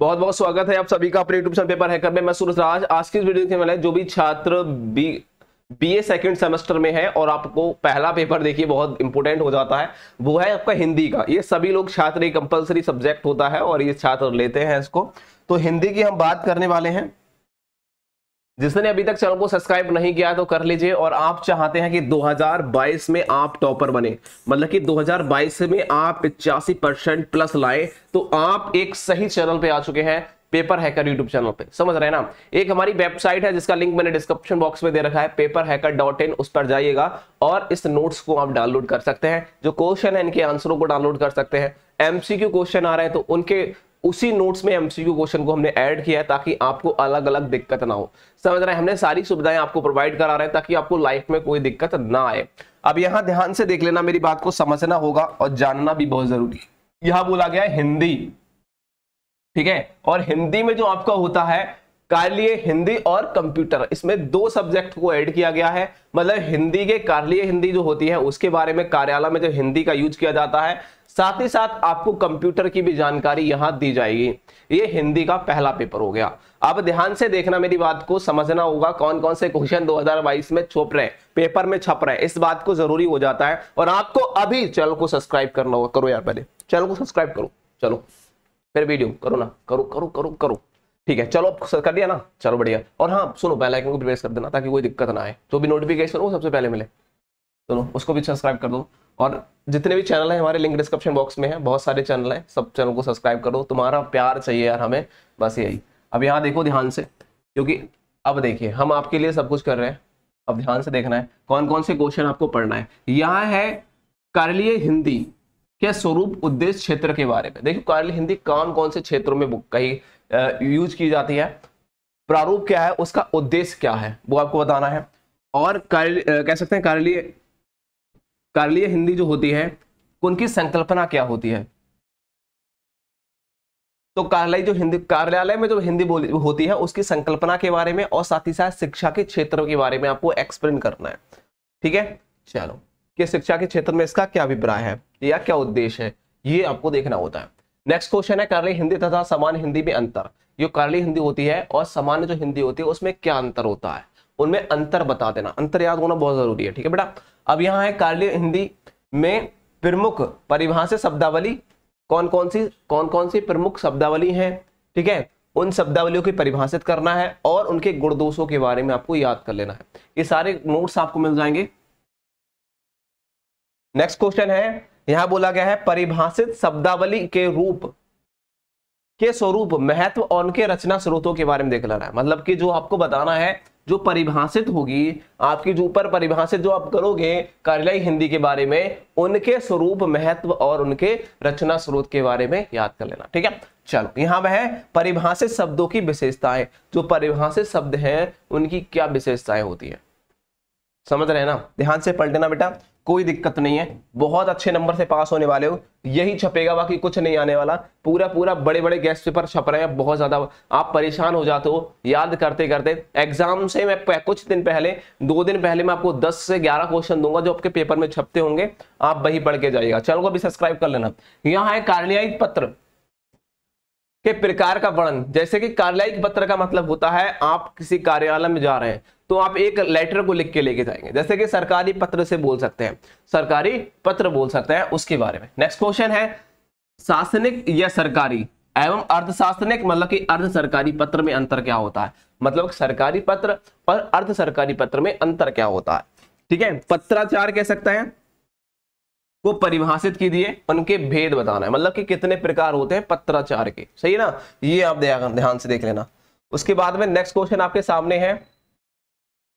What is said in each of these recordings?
बहुत बहुत स्वागत है आप सभी का अपने यूट्यूब पेपर हैकर में मैं सूरज राज आज की वीडियो देखने वाला जो भी छात्र B B A second semester में है और आपको पहला पेपर देखिए बहुत इंपॉर्टेंट हो जाता है वो है आपका हिंदी का ये सभी लोग छात्र कंपलसरी सब्जेक्ट होता है और ये छात्र लेते हैं इसको तो हिंदी की हम बात करने वाले हैं जिसने अभी तक चैनल को सब्सक्राइब नहीं किया तो कर लीजिए और आप चाहते हैं कि 2022 में आप टॉपर बने मतलब कि 2022 में आप पिचासी परसेंट प्लस लाए तो आप एक सही चैनल पे आ चुके हैं पेपर हैकर यूट्यूब चैनल पे समझ रहे हैं ना एक हमारी वेबसाइट है जिसका लिंक मैंने डिस्क्रिप्शन बॉक्स में दे रखा है पेपर हैकर डॉट इन उस पर जाइएगा और इस नोट्स को आप डाउनलोड कर सकते हैं जो क्वेश्चन है इनके आंसरों को डाउनलोड कर सकते हैं एमसीक्यू क्वेश्चन आ रहे हैं तो उनके उसी नोट्स में एमसीक्यू क्वेश्चन को हमने ऐड किया है ताकि आपको अलग अलग दिक्कत ना हो समझ रहे हैं हमने सारी सुविधाएं आपको प्रोवाइड करा रहे हैं ताकि आपको लाइफ में कोई दिक्कत ना आए अब यहां ध्यान से देख लेना मेरी बात को समझना होगा और जानना भी बहुत जरूरी है यह बोला गया हिंदी ठीक है और हिंदी में जो आपका होता है कार्य हिंदी और कंप्यूटर इसमें दो सब्जेक्ट को ऐड किया गया है मतलब हिंदी के कार्य हिंदी जो होती है उसके बारे में कार्यालय में जो हिंदी का यूज किया जाता है साथ ही साथ आपको कंप्यूटर की भी जानकारी यहां दी जाएगी ये हिंदी का पहला पेपर हो गया अब ध्यान से देखना मेरी बात को समझना होगा कौन कौन से क्वेश्चन 2022 में छुप रहे पेपर में छप रहे इस बात को जरूरी हो जाता है और आपको अभी चैनल को सब्सक्राइब करना होगा करो यार पहले चैनल को सब्सक्राइब करो चलो फिर वीडियो करो ना करो करो करो करो ठीक है चलो कर दिया ना चलो बढ़िया और हाँ सुनो पहले को प्रिपेयर कर देना ताकि कोई दिक्कत ना आए जो भी नोटिफिकेशन हो सबसे पहले मिले सुनो उसको भी सब्सक्राइब कर दो और जितने भी चैनल हैं हमारे लिंक डिस्क्रिप्शन बॉक्स में है बहुत सारे चैनल हैं सब चैनल को सब्सक्राइब करो तुम्हारा प्यार चाहिए यार हमें बस यही अब यहाँ देखो ध्यान से क्योंकि अब देखिए हम आपके लिए सब कुछ कर रहे हैं अब ध्यान से देखना है कौन कौन से क्वेश्चन आपको पढ़ना है यहाँ है कार्लीय हिंदी के स्वरूप उद्देश्य क्षेत्र के बारे में देखिए कार्लीय हिंदी कौन कौन से क्षेत्रों में कही यूज की जाती है प्रारूप क्या है उसका उद्देश्य क्या है वो आपको बताना है और कार्य कह सकते हैं कार्य कार्लीय हिंदी जो होती है उनकी संकल्पना क्या होती है तो कार्यालय जो हिंदी कार्यालय में जो हिंदी बोली होती है उसकी संकल्पना के बारे में और साथ ही साथ शिक्षा के क्षेत्रों के बारे में आपको एक्सप्लेन करना है ठीक है चलो कि शिक्षा के क्षेत्र में इसका क्या अभिप्राय है या क्या उद्देश्य है ये आपको देखना होता है नेक्स्ट क्वेश्चन है कार्य हिंदी तथा सामान्य हिंदी में अंतर जो कार्य हिंदी होती है और सामान्य जो हिंदी होती है उसमें क्या अंतर होता है उनमें अंतर बता देना अंतर याद होना बहुत जरूरी है ठीक है बेटा अब यहाँ है कार्य हिंदी में प्रमुख परिभाषित शब्दावली कौन कौन सी कौन कौन सी प्रमुख शब्दावली है ठीक है उन शब्दावलियों की परिभाषित करना है और उनके गुण दोषों के बारे में आपको याद कर लेना है ये सारे नोट्स आपको मिल जाएंगे नेक्स्ट क्वेश्चन है यहां बोला गया है परिभाषित शब्दावली के रूप के स्वरूप महत्व और उनके रचना स्रोतों के बारे में देख लेना है मतलब कि जो आपको बताना है जो परिभाषित होगी आपकी जो ऊपर परिभाषित जो आप करोगे कार्यालय हिंदी के बारे में उनके स्वरूप महत्व और उनके रचना स्रोत के बारे में याद कर लेना ठीक है चलो यहां वह परिभाषित शब्दों की विशेषताएं जो परिभाषित शब्द हैं उनकी क्या विशेषताएं होती है समझ रहे ना ध्यान से पलटना बेटा कोई दिक्कत नहीं है बहुत अच्छे नंबर से पास होने वाले हो यही छपेगा बाकी कुछ नहीं आने वाला पूरा पूरा बड़े बड़े गेस्ट पेपर छप रहे हैं बहुत ज्यादा आप परेशान हो जाते हो याद करते करते एग्जाम से मैं कुछ दिन पहले दो दिन पहले मैं आपको 10 से 11 क्वेश्चन दूंगा जो आपके पेपर में छपते होंगे आप वही पढ़ के जाइएगा चलो अभी सब्सक्राइब कर लेना यहाँ है कार्यायिक पत्र के प्रकार का वर्णन जैसे कि कार्यालयिक पत्र का मतलब होता है आप किसी कार्यालय में जा रहे हैं तो आप एक लेटर को लिख के लेके जाएंगे जैसे कि सरकारी पत्र से बोल सकते हैं सरकारी पत्र बोल सकते हैं उसके बारे में नेक्स्ट क्वेश्चन है शासनिक या सरकारी एवं अर्धशासनिक मतलब कि अर्ध सरकारी पत्र में अंतर क्या होता है मतलब सरकारी पत्र और अर्ध सरकारी पत्र में अंतर क्या होता है ठीक है पत्राचार कह सकते हैं को परिभाषित कीजिए उनके भेद बताना है मतलब कि कितने प्रकार होते हैं पत्राचार के सही है ना ये आप ध्यान से देख लेना उसके बाद में नेक्स्ट क्वेश्चन आपके सामने है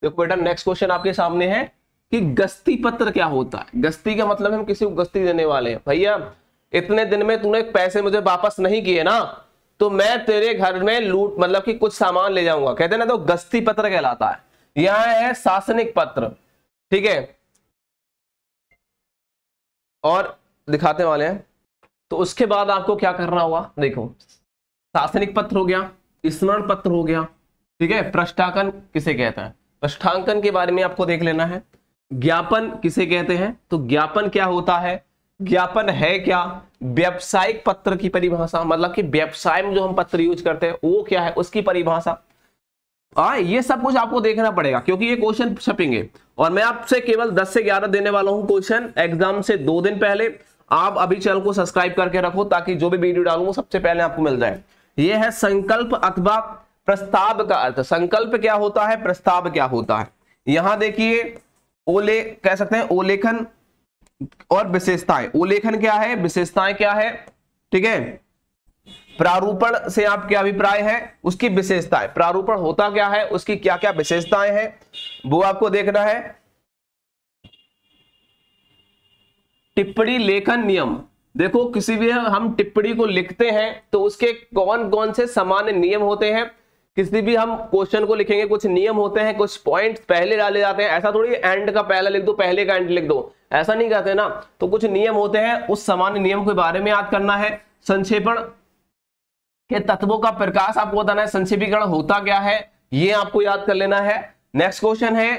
देखो बेटा नेक्स्ट क्वेश्चन आपके सामने है कि गस्ती पत्र क्या होता है गस्ती का मतलब हम किसी को गस्ती देने वाले हैं भैया इतने दिन में तूने पैसे मुझे वापस नहीं किए ना तो मैं तेरे घर में लूट मतलब कि कुछ सामान ले जाऊंगा कहते ना तो गस्ती पत्र कहलाता है यहाँ है शासनिक पत्र ठीक है और दिखाते वाले हैं तो उसके बाद आपको क्या करना होगा देखो शासनिक पत्र हो गया स्मरण पत्र हो गया ठीक है प्रष्टांकन किसे कहता है प्रष्टांकन के बारे में आपको देख लेना है ज्ञापन किसे कहते हैं तो ज्ञापन क्या होता है ज्ञापन है क्या व्यावसायिक पत्र की परिभाषा मतलब कि व्यवसाय में जो हम पत्र यूज करते हैं वो क्या है उसकी परिभाषा हाँ ये सब कुछ आपको देखना पड़ेगा क्योंकि ये क्वेश्चन छपेंगे और मैं आपसे केवल 10 से 11 देने वाला हूं क्वेश्चन एग्जाम से दो दिन पहले आप अभी चैनल को सब्सक्राइब करके रखो ताकि जो भी वीडियो डालू सबसे पहले आपको मिल जाए यह है संकल्प अथवा प्रस्ताव का अर्थ संकल्प क्या होता है प्रस्ताव क्या होता है यहां देखिए ओले कह सकते हैं ओलेखन और विशेषताएं ओलेखन क्या है विशेषताएं क्या है ठीक है प्रारूपण से आप क्या अभिप्राय है उसकी विशेषताएं प्रारूपण होता क्या है उसकी क्या क्या विशेषताएं हैं वो आपको देखना है टिप्पणी लेखन नियम देखो किसी भी हम टिप्पणी को लिखते हैं तो उसके कौन कौन से सामान्य नियम होते हैं किसी भी हम क्वेश्चन को लिखेंगे कुछ नियम होते हैं कुछ पॉइंट्स पहले डाले जाते हैं ऐसा थोड़ी एंड का पहला लिख दो पहले का एंड लिख दो ऐसा नहीं कहते ना तो कुछ नियम होते हैं उस सामान्य नियम के बारे में याद करना है संक्षेपण के तत्वों का प्रकाश आपको बताना है संक्षेपीकरण होता क्या है ये आपको याद कर लेना है नेक्स्ट क्वेश्चन है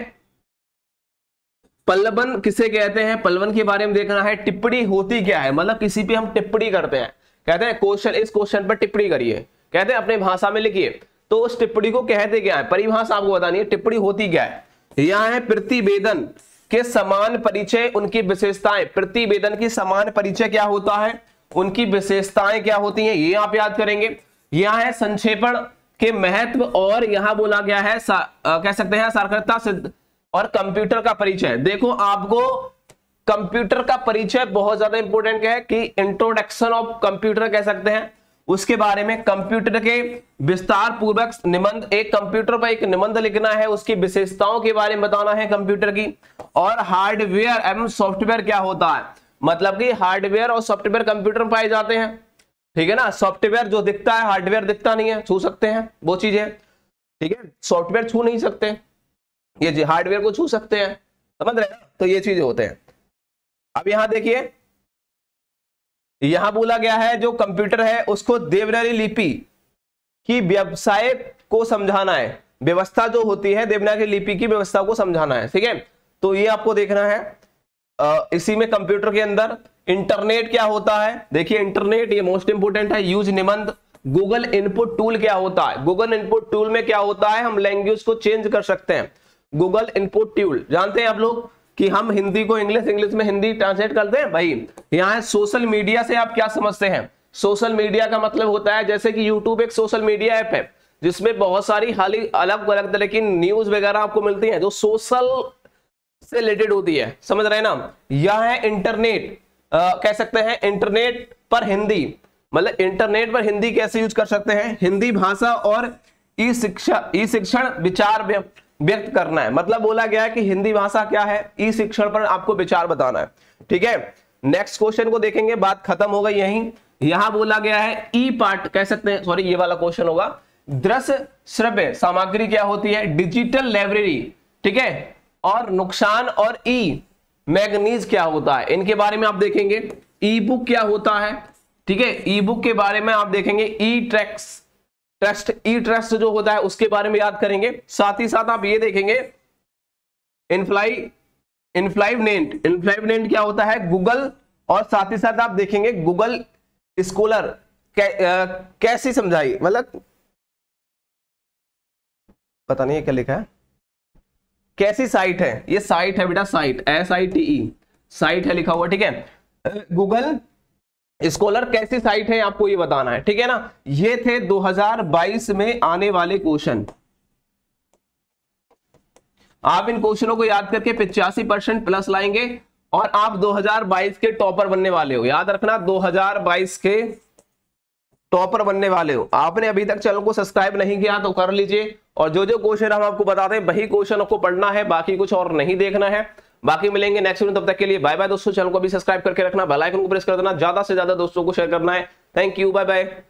पल्लवन किसे कहते हैं पल्लवन के बारे में देखना है टिप्पणी होती क्या है मतलब किसी पे हम टिप्पणी करते हैं कहते हैं क्वेश्चन इस क्वेश्चन पर टिप्पणी करिए कहते हैं अपने भाषा में लिखिए तो उस टिप्पणी को कहते क्या है परिभाषा आपको बतानी है टिप्पणी होती क्या है यह है प्रतिवेदन के समान परिचय उनकी विशेषताएं प्रतिवेदन की समान परिचय क्या होता है उनकी विशेषताएं क्या होती हैं ये आप याद करेंगे यहां है संक्षेपण के महत्व और यहां बोला गया है आ, कह सकते हैं साक्षरता सिद्ध और कंप्यूटर का परिचय देखो आपको कंप्यूटर का परिचय बहुत ज्यादा इंपॉर्टेंट है कि इंट्रोडक्शन ऑफ कंप्यूटर कह सकते हैं उसके बारे में कंप्यूटर के विस्तार पूर्वक निबंध एक कंप्यूटर पर एक निबंध लिखना है उसकी विशेषताओं के बारे में बताना है कंप्यूटर की और हार्डवेयर एवं सॉफ्टवेयर क्या होता है मतलब कि हार्डवेयर और सॉफ्टवेयर कंप्यूटर पाए जाते हैं ठीक है ना सॉफ्टवेयर जो दिखता है हार्डवेयर दिखता नहीं है छू सकते हैं वो चीजें ठीक है सॉफ्टवेयर छू नहीं सकते ये जी हार्डवेयर को छू सकते हैं समझ रहे हैं तो ये चीजें होते हैं अब यहां देखिए यहां बोला गया है जो कंप्यूटर है उसको देवनागरी लिपि की व्यवसाय को समझाना है व्यवस्था जो होती है देवनागरी लिपि की व्यवस्था को समझाना है ठीक है तो ये आपको देखना है इसी में कंप्यूटर के अंदर इंटरनेट क्या होता है देखिए इंटरनेट ये मोस्ट इंपोर्टेंट है यूज निबंध गूगल इनपुट टूल क्या होता है गूगल इनपुट टूल में क्या होता है हम लैंग्वेज को चेंज कर सकते हैं गूगल इनपुट टूल जानते हैं आप लोग कि हम हिंदी को इंग्लिश इंग्लिश में हिंदी ट्रांसलेट करते हैं भाई यहाँ है सोशल मीडिया से आप क्या समझते हैं सोशल मीडिया का मतलब होता है जैसे कि यूट्यूब एक सोशल मीडिया ऐप है जिसमें बहुत सारी हाली अलग अलग तरह की न्यूज वगैरह आपको मिलती है जो सोशल से रिलेटेड होती है समझ रहे हैं ना यह है इंटरनेट कह सकते हैं इंटरनेट पर हिंदी मतलब इंटरनेट पर हिंदी कैसे यूज कर सकते हैं हिंदी भाषा और ई शिक्षा ई शिक्षण विचार व्यक्त करना है मतलब बोला गया है कि हिंदी भाषा क्या है ई शिक्षण पर आपको विचार बताना है ठीक है नेक्स्ट क्वेश्चन को देखेंगे बात खत्म हो गई यही यहां बोला गया है ई पार्ट कह सकते हैं सॉरी ये वाला क्वेश्चन होगा दृश्य श्रव्य सामग्री क्या होती है डिजिटल लाइब्रेरी ठीक है और नुकसान और ई मैगनीज क्या होता है इनके बारे में आप देखेंगे ई बुक क्या होता है ठीक है ई बुक के बारे में आप देखेंगे e tracks trust e trust जो होता है उसके बारे में याद करेंगे साथ ही साथ आप ये देखेंगे इनफ्लाई इनफ्लाइवनेंट इनफ्लाइवनेंट क्या होता है गूगल और साथ ही साथ आप देखेंगे गूगल स्कॉलर कै, कैसी समझाई मतलब पता नहीं है क्या लिखा है कैसी साइट है ये साइट है बेटा site S I T E site है लिखा हुआ ठीक है गूगल स्कॉलर कैसी साइट है आपको ये बताना है ठीक है ना ये थे 2022 में आने वाले क्वेश्चन आप इन क्वेश्चनों को याद करके पिचासी परसेंट प्लस लाएंगे और आप 2022 के टॉपर बनने वाले हो याद रखना 2022 के टॉपर बनने वाले हो आपने अभी तक चैनल को सब्सक्राइब नहीं किया तो कर लीजिए और जो जो क्वेश्चन हम आपको बताते हैं वही क्वेश्चन आपको पढ़ना है बाकी कुछ और नहीं देखना है बाकी मिलेंगे नेक्स्ट वीडियो तब तक के लिए बाय बाय दोस्तों चैनल को भी सब्सक्राइब करके रखना बेल आइकन को प्रेस कर देना ज्यादा से ज्यादा दोस्तों को शेयर करना है थैंक यू बाय बाय